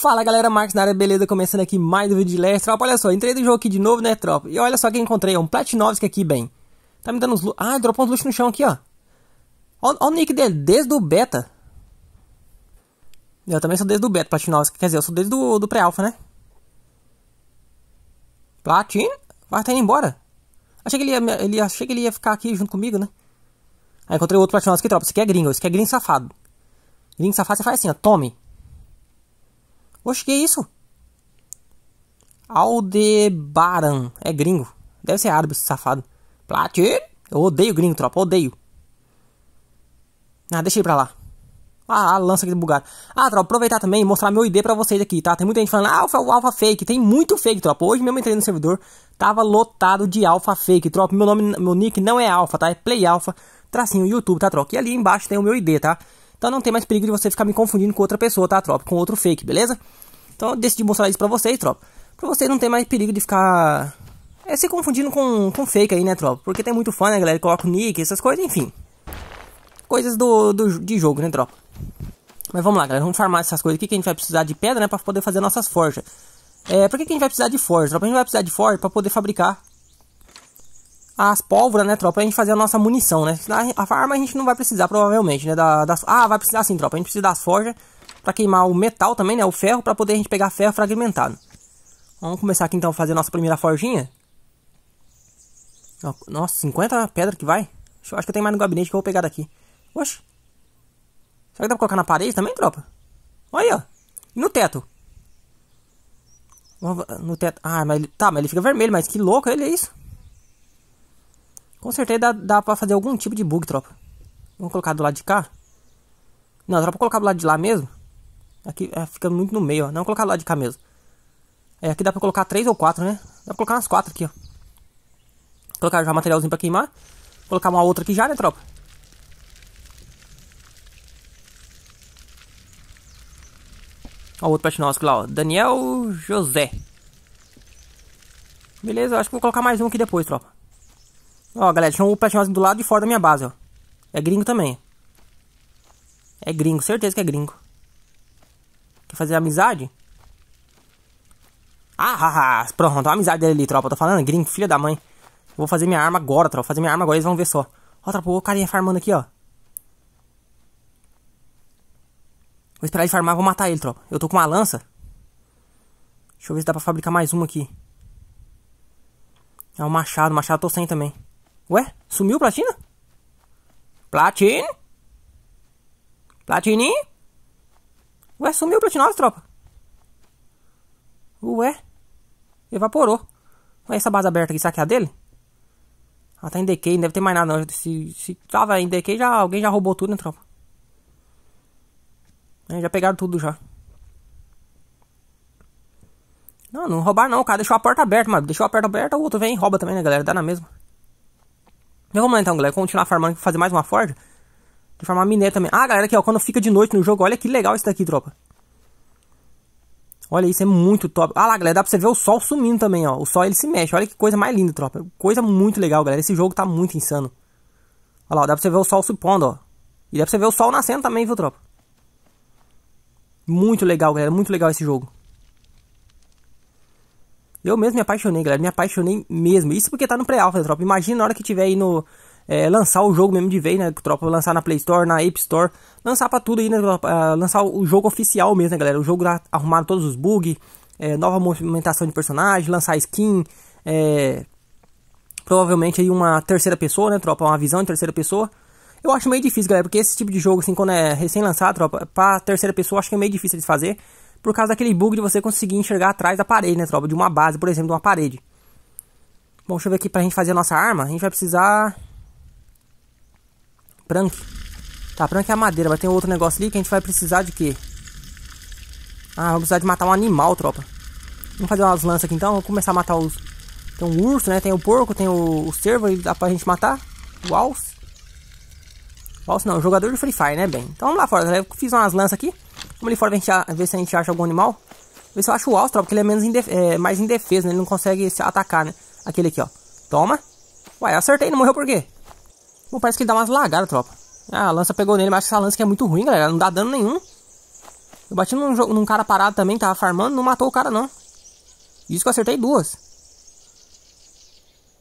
Fala galera, Marcos na área, beleza? Começando aqui mais um vídeo de Leste. Tropa, olha só, entrei no jogo aqui de novo, né, tropa? E olha só quem encontrei, é um Platinovski aqui, bem. Tá me dando uns... Ah, dropou uns luxos no chão aqui, ó. ó. Ó o nick dele, desde o beta. Eu também sou desde o beta, Platinovski. Quer dizer, eu sou desde do, do pré-alfa, né? Platino? Vai tá indo embora. Achei que ele ia, ele, achei que ele ia ficar aqui junto comigo, né? Aí encontrei outro Platinovski, tropa. Esse aqui é gringo, esse aqui é gringo safado. Gringo safado, você faz assim, ó. Tome. Oxe, que isso? Aldebaran. É gringo. Deve ser árabe, safado. Platir? Eu odeio gringo, tropa. Odeio. Ah, deixa ir pra lá. Ah, a lança aqui do bugado. Ah, tropa, aproveitar também e mostrar meu ID pra vocês aqui, tá? Tem muita gente falando, alfa, alfa fake. Tem muito fake, tropa. Hoje mesmo entrei no servidor, tava lotado de alfa fake, tropa. Meu nome, meu nick não é alfa, tá? É play alfa, tracinho YouTube, tá, tropa? E ali embaixo tem o meu ID, tá? Então não tem mais perigo de você ficar me confundindo com outra pessoa, tá, tropa? Com outro fake, beleza? Então eu decidi mostrar isso pra vocês, tropa. Pra vocês não ter mais perigo de ficar é se confundindo com, com fake aí, né, tropa? Porque tem muito fã, né, galera? Coloca o nick, essas coisas, enfim. Coisas do, do, de jogo, né, tropa? Mas vamos lá, galera. Vamos farmar essas coisas aqui que a gente vai precisar de pedra, né? Pra poder fazer nossas forjas. É, por que, que a gente vai precisar de forja, tropa? A gente vai precisar de forja pra poder fabricar as pólvora, né, tropa, a gente fazer a nossa munição, né? A arma a gente não vai precisar, provavelmente, né? Da, das... Ah, vai precisar sim, tropa. A gente precisa das forjas para queimar o metal também, né? O ferro, para poder a gente pegar ferro fragmentado. Vamos começar aqui, então, a fazer a nossa primeira forjinha. Nossa, 50 pedra que vai. Eu acho que eu tenho mais no gabinete que eu vou pegar daqui. Oxe. Será que dá pra colocar na parede também, tropa? Olha aí, ó. E no teto? No teto. Ah, mas ele... tá, mas ele fica vermelho. Mas que louco ele é isso. Com certeza dá, dá pra fazer algum tipo de bug, tropa. Vamos colocar do lado de cá. Não, tropa, colocar do lado de lá mesmo. Aqui é, fica muito no meio, ó. Não colocar do lado de cá mesmo. É, aqui dá pra colocar três ou quatro, né? Dá pra colocar umas quatro aqui, ó. Colocar já um materialzinho pra queimar. Colocar uma outra aqui já, né, tropa? Ó, o outro Platinovski lá, ó. Daniel José. Beleza, eu acho que vou colocar mais um aqui depois, tropa. Ó, galera, tinha um Platinum do lado e fora da minha base, ó. É gringo também. É gringo, certeza que é gringo. Quer fazer amizade? Ah, ah, ah. pronto, a amizade dele ali, tropa. tô falando, gringo, filha da mãe. Eu vou fazer minha arma agora, tropa. Fazer minha arma agora, eles vão ver só. Ó, tropa, o carinha farmando aqui, ó. Vou esperar ele farmar, vou matar ele, tropa. Eu tô com uma lança. Deixa eu ver se dá pra fabricar mais uma aqui. É um machado, machado eu tô sem também. Ué, sumiu Platina? Platin? Platini? Ué, sumiu platinosa, tropa? Ué, evaporou. Ué, essa base aberta aqui, será que é a dele? Ela tá em decay, não deve ter mais nada não. Se, se tava em decay, já, alguém já roubou tudo, né, tropa? É, já pegaram tudo já. Não, não roubaram não, o cara deixou a porta aberta, mano. Deixou a porta aberta, o outro vem e rouba também, né, galera? Dá na mesma. Mas vamos lá então, galera. Continuar farmando, fazer mais uma forja. De farmar minério também. Ah, galera, aqui, ó. Quando fica de noite no jogo, olha que legal isso daqui, tropa. Olha, isso é muito top. Ah lá, galera, dá pra você ver o sol sumindo também, ó. O sol, ele se mexe. Olha que coisa mais linda, tropa. Coisa muito legal, galera. Esse jogo tá muito insano. Olha lá, dá pra você ver o sol supondo, ó. E dá pra você ver o sol nascendo também, viu, tropa? Muito legal, galera. Muito legal esse jogo. Eu mesmo me apaixonei, galera. Me apaixonei mesmo. Isso porque tá no pré-alpha, tropa. Imagina na hora que tiver aí no. É, lançar o jogo mesmo de vez, né, tropa? Lançar na Play Store, na App Store. Lançar pra tudo aí, né, tropa? lançar o jogo oficial mesmo, né, galera? O jogo lá, arrumado todos os bugs. É, nova movimentação de personagem. Lançar skin. É, provavelmente aí uma terceira pessoa, né, tropa? Uma visão em terceira pessoa. Eu acho meio difícil, galera, porque esse tipo de jogo, assim, quando é recém-lançado, tropa, pra terceira pessoa, acho que é meio difícil de fazer por causa daquele bug de você conseguir enxergar atrás da parede, né, tropa? De uma base, por exemplo, de uma parede. Bom, deixa eu ver aqui pra gente fazer a nossa arma. A gente vai precisar... Prank. Tá, prank é a madeira, mas tem outro negócio ali que a gente vai precisar de quê? Ah, vamos precisar de matar um animal, tropa. Vamos fazer umas lanças aqui então, vamos começar a matar os... Tem um urso, né? Tem o porco, tem o, o cervo aí, dá pra gente matar. O alce. O alce não, jogador de Free Fire, né, bem? Então vamos lá fora, galera. Né? Fiz umas lanças aqui. Vamos ali fora ver se, a, gente acha algum animal. Ver se eu acho o Austral, porque ele é, menos indef é, mais indefeso, né? Ele não consegue se atacar, né? Aquele aqui, ó. Toma. Ué, acertei, não morreu por quê? Bom, parece que ele dá umas lagadas, tropa. Ah, a lança pegou nele, mas essa lança aqui é muito ruim, galera. Não dá dano nenhum. Eu bati num, num cara parado também, tava farmando, não matou o cara, não. Isso que eu acertei duas.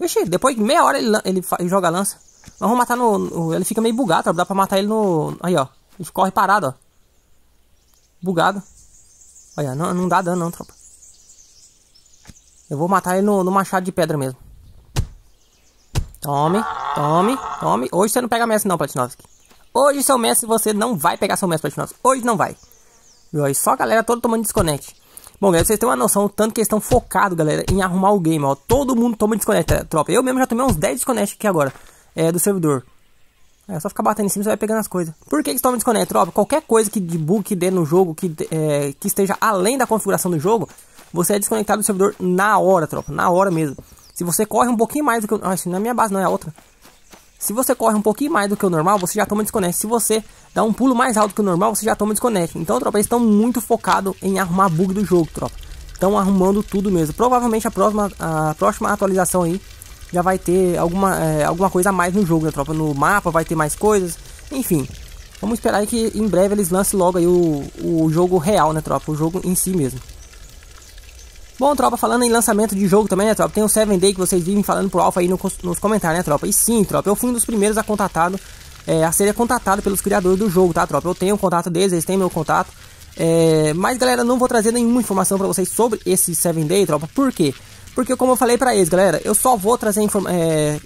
Vixe, depois de meia hora ele, ele, ele joga a lança. vamos matar no, no, Ele fica meio bugado, tropa. Dá pra matar ele no... Aí, ó. Ele corre parado, ó. Bugado. Olha, não, não dá dano não, tropa. Eu vou matar ele no, no machado de pedra mesmo. Tome, tome, tome. Hoje você não pega mestre não, Platinovski. Hoje seu mestre você não vai pegar seu mestre Platinovski. Hoje não vai. E olha, só a galera toda tomando desconect. Bom, galera, vocês têm uma noção do tanto que eles estão focados, galera, em arrumar o game, ó. Todo mundo toma desconect, tropa. Eu mesmo já tomei uns 10 desconect aqui agora, é, do servidor. É só ficar batendo em cima você vai pegando as coisas. Por que que Storm Disconnector? Ó, qualquer coisa que de bug que dê no jogo, que, é, que esteja além da configuração do jogo, você é desconectado do servidor na hora, tropa. Na hora mesmo. Se você corre um pouquinho mais do que... Ah, isso não é minha base, não, é outra. Se você corre um pouquinho mais do que o normal, você já toma desconecto. Se você dá um pulo mais alto que o normal, você já toma desconecto. Então, tropa, eles estão muito focados em arrumar bug do jogo, tropa. Estão arrumando tudo mesmo. Provavelmente a próxima, a próxima atualização aí já vai ter alguma, é, alguma coisa a mais no jogo, né, tropa? No mapa vai ter mais coisas, enfim. Vamos esperar aí que em breve eles lancem logo aí o, o jogo real, né, tropa? O jogo em si mesmo. Bom, tropa, falando em lançamento de jogo também, né, tropa? Tem o 7 Day que vocês vivem falando pro Alpha aí no, nos comentários, né, tropa? E sim, tropa, eu fui um dos primeiros a contatado, é, a ser contatado pelos criadores do jogo, tá, tropa? Eu tenho o contato deles, eles têm meu contato. É, mas, galera, não vou trazer nenhuma informação para vocês sobre esse 7 Day, tropa. Por quê? Porque como eu falei pra eles, galera, eu só vou trazer é,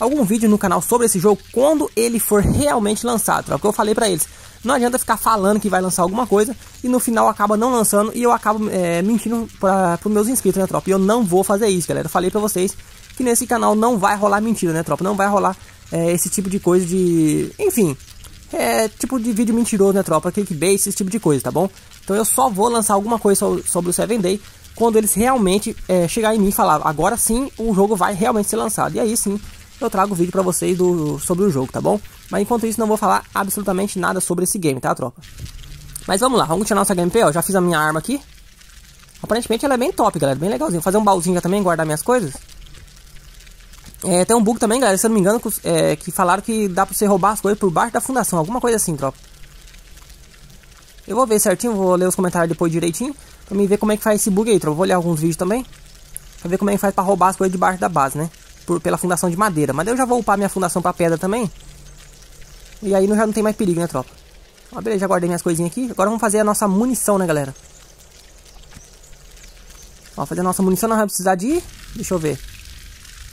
algum vídeo no canal sobre esse jogo quando ele for realmente lançado, tá? O que eu falei pra eles. Não adianta ficar falando que vai lançar alguma coisa e no final acaba não lançando e eu acabo é, mentindo para os meus inscritos, né, tropa? E eu não vou fazer isso, galera. Eu falei para vocês que nesse canal não vai rolar mentira, né, tropa? Não vai rolar é, esse tipo de coisa de... Enfim, é tipo de vídeo mentiroso, né, tropa? Clickbait, esse tipo de coisa, tá bom? Então eu só vou lançar alguma coisa sobre o Seven Day quando eles realmente é, chegar em mim e falar, agora sim o jogo vai realmente ser lançado. E aí sim eu trago o vídeo para vocês do, sobre o jogo, tá bom? Mas enquanto isso não vou falar absolutamente nada sobre esse game, tá tropa? Mas vamos lá, vamos continuar nossa gameplay, ó, já fiz a minha arma aqui. Aparentemente ela é bem top, galera, bem legalzinho. Vou fazer um baúzinho já também, guardar minhas coisas. É, tem um bug também, galera, se eu não me engano, que, é, que falaram que dá pra você roubar as coisas por baixo da fundação, alguma coisa assim, tropa. Eu vou ver certinho, vou ler os comentários depois direitinho mim ver como é que faz esse bug aí, tropa. Vou olhar alguns vídeos também. Pra ver como é que faz pra roubar as coisas debaixo da base, né? Por, pela fundação de madeira. Mas eu já vou upar minha fundação pra pedra também. E aí não, já não tem mais perigo, né, tropa? Ó, beleza, já guardei minhas coisinhas aqui. Agora vamos fazer a nossa munição, né, galera? Ó, fazer a nossa munição não vai precisar de... Deixa eu ver.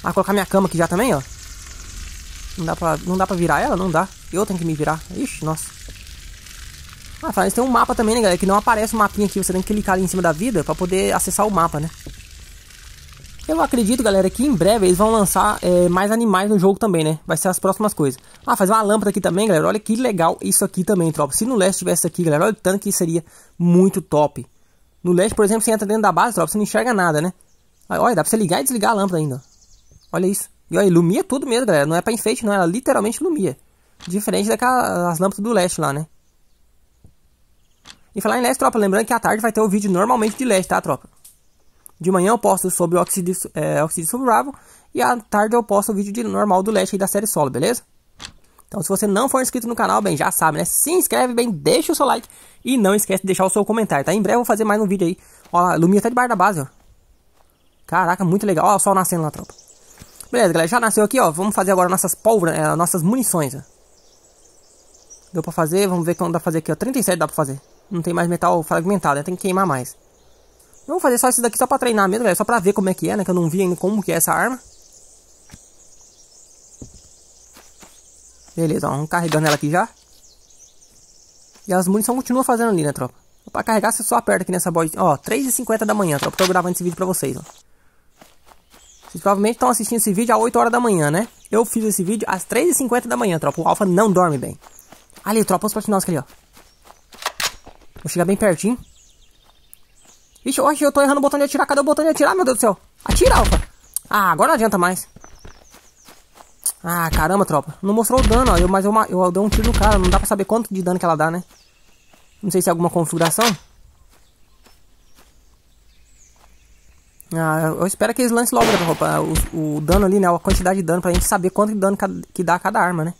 Ah, colocar minha cama aqui já também, ó. Não dá pra, não dá pra virar ela? Não dá. Eu tenho que me virar. Ixi, nossa. Ah, falando tá, isso, tem um mapa também, né, galera? Que não aparece o um mapinha aqui. Você tem que clicar ali em cima da vida pra poder acessar o mapa, né? Eu acredito, galera, que em breve eles vão lançar é, mais animais no jogo também, né? Vai ser as próximas coisas. Ah, faz uma lâmpada aqui também, galera. Olha que legal isso aqui também, tropa. Se no leste tivesse aqui, galera, olha o tanto que seria muito top. No leste, por exemplo, você entra dentro da base, tropa, você não enxerga nada, né? Ah, olha, dá pra você ligar e desligar a lâmpada ainda. Olha isso. E olha, ilumia tudo mesmo, galera. Não é pra enfeite, não. Ela literalmente ilumia. Diferente daquelas lâmpadas do leste lá, né? E falar em leste, tropa, lembrando que à tarde vai ter o vídeo normalmente de leste, tá, tropa? De manhã eu posto sobre o oxídio, é, e à tarde eu posto o vídeo de normal do leste aí da série solo, beleza? Então se você não for inscrito no canal, bem, já sabe, né? Se inscreve, bem, deixa o seu like e não esquece de deixar o seu comentário, tá? Em breve eu vou fazer mais um vídeo aí. Ó a Luminha tá debaixo da base, ó. Caraca, muito legal. Ó o sol nascendo lá, tropa. Beleza, galera, já nasceu aqui, ó. Vamos fazer agora nossas pólvora, é, nossas munições, ó. Deu pra fazer, vamos ver quanto dá pra fazer aqui, ó. 37 dá pra fazer não tem mais metal fragmentado, né? Tem que queimar mais. Eu vou fazer só isso daqui só pra treinar mesmo, velho. Só pra ver como é que é, né? Que eu não vi ainda como que é essa arma. Beleza, ó. Vamos carregando ela aqui já. E as munições continuam fazendo ali, né, tropa? Pra carregar, você só aperta aqui nessa boia. Ó, 3h50 da manhã, tropa. Tô gravando esse vídeo pra vocês, ó. Vocês provavelmente estão assistindo esse vídeo às 8 horas da manhã, né? Eu fiz esse vídeo às 3h50 da manhã, tropa. O Alpha não dorme bem. Ali, tropa, os patinosos ali, ó. Vou chegar bem pertinho. Ixi, oxe, eu tô errando o botão de atirar. Cadê o botão de atirar, meu Deus do céu? Atira, Alfa. Ah, agora não adianta mais. Ah, caramba, tropa. Não mostrou o dano, ó. Eu, mas eu, eu, eu dei um tiro no cara. Não dá pra saber quanto de dano que ela dá, né? Não sei se é alguma configuração. Ah, eu espero que eles lancem logo né, roupa, o, o, dano ali, né? A quantidade de dano pra gente saber quanto de dano que dá cada arma, né?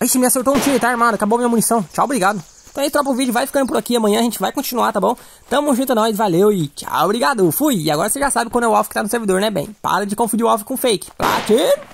Ixi, me acertou um tiro, tá armado. Acabou minha munição. Tchau, obrigado. Então aí, isso, tropa, o vídeo vai ficando por aqui. Amanhã a gente vai continuar, tá bom? Tamo junto, é nós, valeu e tchau, obrigado, fui. E agora você já sabe quando é o alvo que tá no servidor, né, bem? Para de confundir o alvo com fake. Platino!